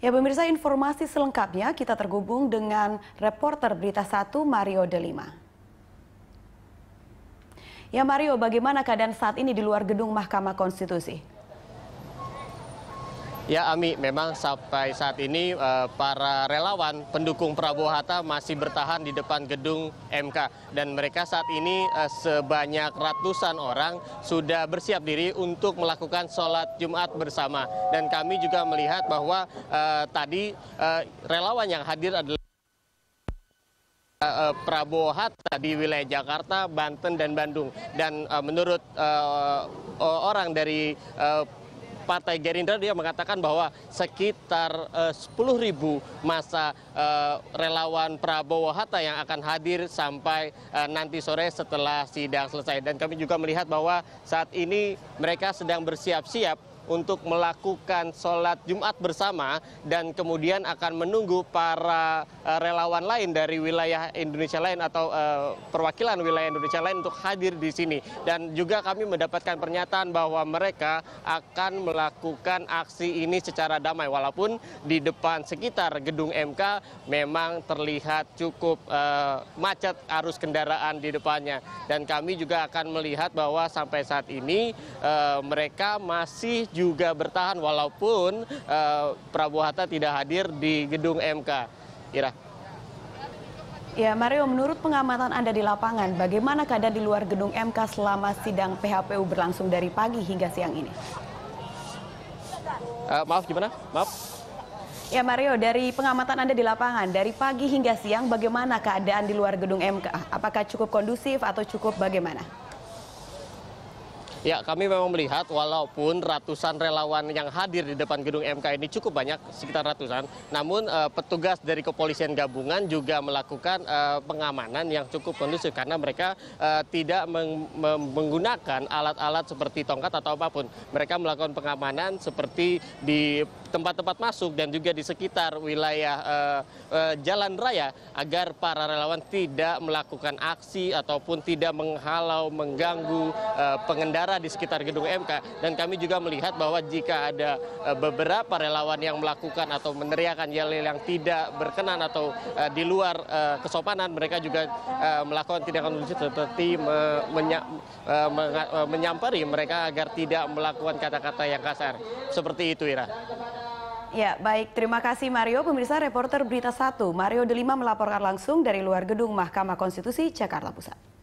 Ya pemirsa informasi selengkapnya kita terhubung dengan reporter Berita 1 Mario Delima. Ya Mario, bagaimana keadaan saat ini di luar gedung Mahkamah Konstitusi? Ya Ami, memang sampai saat ini eh, para relawan pendukung Prabowo Hatta masih bertahan di depan gedung MK dan mereka saat ini eh, sebanyak ratusan orang sudah bersiap diri untuk melakukan sholat Jumat bersama dan kami juga melihat bahwa eh, tadi eh, relawan yang hadir adalah eh, Prabowo Hatta di wilayah Jakarta, Banten, dan Bandung. Dan menurut orang dari Partai Gerindra dia mengatakan bahwa sekitar eh, uh, 10.000 masa uh, relawan Prabowo Hatta yang akan hadir sampai uh, nanti sore setelah sidang selesai dan kami juga melihat bahwa saat ini mereka sedang bersiap-siap untuk melakukan sholat Jumat bersama dan kemudian akan menunggu para eh, relawan lain dari wilayah Indonesia lain atau eh, perwakilan wilayah Indonesia lain untuk hadir di sini. Dan juga kami mendapatkan pernyataan bahwa mereka akan melakukan aksi ini secara damai walaupun di depan sekitar gedung MK memang terlihat cukup eh, macet arus kendaraan di depannya. Dan kami juga akan melihat bahwa sampai saat ini mereka masih juga juga bertahan walaupun uh, eh, Prabowo Hatta tidak hadir di gedung MK. Ira. Ya, Mario, menurut pengamatan Anda di lapangan, bagaimana keadaan di luar gedung MK selama sidang PHPU berlangsung dari pagi hingga siang ini? Uh, maaf, gimana? Maaf. Ya, Mario, dari pengamatan Anda di lapangan, dari pagi hingga siang, bagaimana keadaan di luar gedung MK? Apakah cukup kondusif atau cukup bagaimana? Ya, kami memang melihat walaupun ratusan relawan yang hadir di depan gedung MK ini cukup banyak, sekitar ratusan, namun uh, petugas dari kepolisian gabungan juga melakukan uh, pengamanan yang cukup kondusif karena mereka uh, tidak meng menggunakan alat-alat seperti tongkat atau apapun. Mereka melakukan pengamanan seperti di tempat-tempat masuk dan juga di sekitar wilayah e, e, jalan raya agar para relawan tidak melakukan aksi ataupun tidak menghalau, mengganggu e, pengendara di sekitar gedung MK. Dan kami juga melihat bahwa jika ada e, beberapa relawan yang melakukan atau meneriakan yel-yel yang tidak berkenan atau e, di luar e, kesopanan, mereka juga e, melakukan tindakan lucu seperti me menya e, menyampari mereka agar tidak melakukan kata-kata yang kasar. Seperti itu, Ira. Ya, baik. Terima kasih Mario. Pemirsa reporter Berita 1, Mario Delima melaporkan langsung dari luar gedung Mahkamah Konstitusi, Jakarta Pusat.